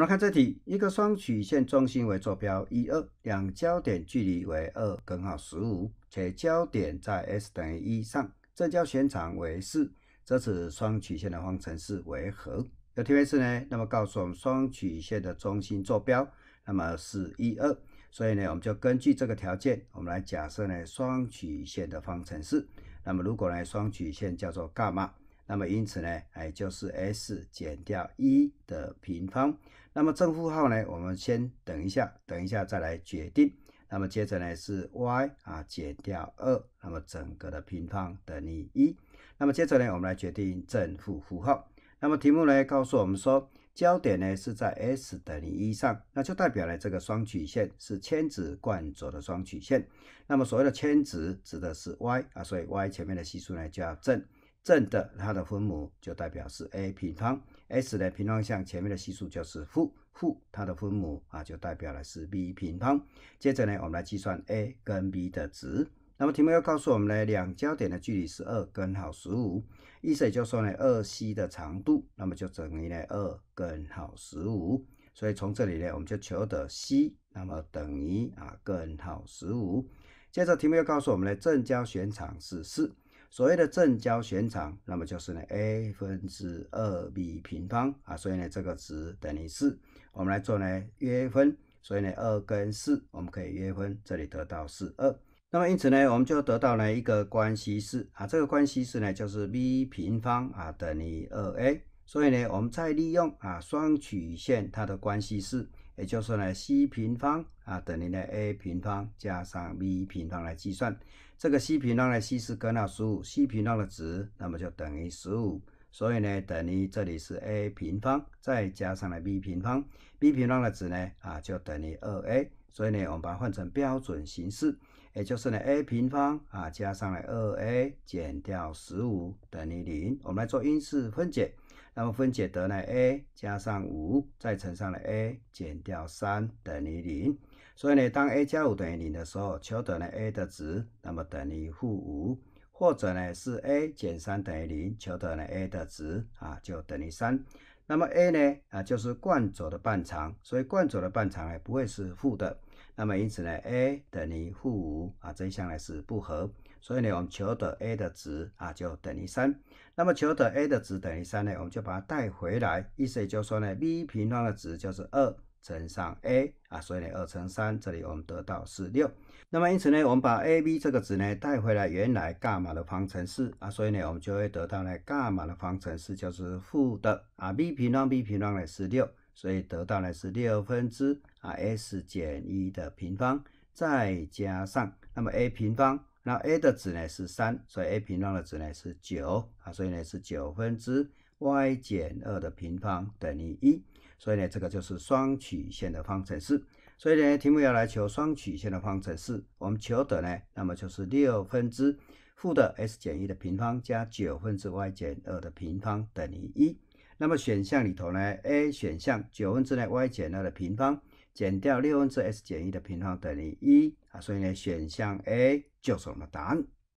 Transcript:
我们看这题，一个双曲线中心为坐标（一，二），两焦点距离为二根号十五，且焦点在 S 等于一上，正交弦长为四，这是双曲线的方程式为何？有题问是呢，那么告诉我们双曲线的中心坐标，那么是一二，所以呢，我们就根据这个条件，我们来假设呢双曲线的方程式，那么如果呢双曲线叫做伽马。那么因此呢，哎，就是 s 减掉一的平方。那么正负号呢，我们先等一下，等一下再来决定。那么接着呢是 y 啊减掉二，那么整个的平方等于一。那么接着呢，我们来决定正负符号。那么题目呢告诉我们说，焦点呢是在 s 等于一上，那就代表了这个双曲线是千子贯左的双曲线。那么所谓的千子指的是 y 啊，所以 y 前面的系数呢就要正。正的，它的分母就代表是 a 平方，s 的平方项前面的系数就是负负，它的分母啊就代表了是 b 平方。接着呢，我们来计算 a 跟 b 的值。那么题目要告诉我们呢，两焦点的距离是二根号十五，意思也就是说呢，二 c 的长度，那么就等于呢二根号十五，所以从这里呢，我们就求得 c，那么等于啊根号十五。接着题目又告诉我们呢，正交弦长是四。所谓的正交弦长，那么就是呢 a 分之二 b 平方啊，所以呢这个值等于四。我们来做呢约分，所以呢二跟四我们可以约分，这里得到四二。那么因此呢我们就得到呢一个关系式啊，这个关系式呢就是 b 平方啊等于二 a。所以呢我们再利用啊双曲线它的关系式。也就是呢，c 平方啊等于呢 a 平方加上 b 平方来计算。这个 c 平方呢，c 是根号十五，c 平方的值那么就等于十五。所以呢，等于这里是 a 平方，再加上了 b 平方，b 平方的值呢，啊，就等于 2a。所以呢，我们把它换成标准形式，也就是呢 a 平方啊，加上了 2a 减掉15等于0。我们来做因式分解，那么分解得呢 a 加上5再乘上了 a 减掉3等于0。所以呢，当 a 加5等于0的时候，求得了 a 的值，那么等于负5。或者呢是 a 减三等于零，求得呢 a 的值啊就等于三。那么 a 呢啊就是惯轴的半长，所以惯轴的半长呢不会是负的。那么因此呢 a 等于负五啊这一项呢是不合。所以呢我们求得 a 的值啊就等于三。那么求得 a 的值等于三呢，我们就把它带回来，意思也就是说呢 b 平方的值就是二。乘上 a 啊，所以呢，二乘三，这里我们得到是六。那么因此呢，我们把 ab 这个值呢带回来原来伽马的方程式啊，所以呢，我们就会得到呢伽马的方程式就是负的啊 b 平方 b 平方呢是六，所以得到呢是六分之啊 s 减一的平方，再加上那么 a 平方，那 a 的值呢是三，所以 a 平方的值呢是九啊，所以呢是九分之 y 减二的平方等于一。所以呢，这个就是双曲线的方程式。所以呢，题目要来求双曲线的方程式，我们求得呢，那么就是六分之负的 s 减一的平方加九分之 y 减二的平方等于一。那么选项里头呢，A 选项九分之内 y 减二的平方减掉六分之 s 减一的平方等于一啊，所以呢，选项 A 就是我们的答案。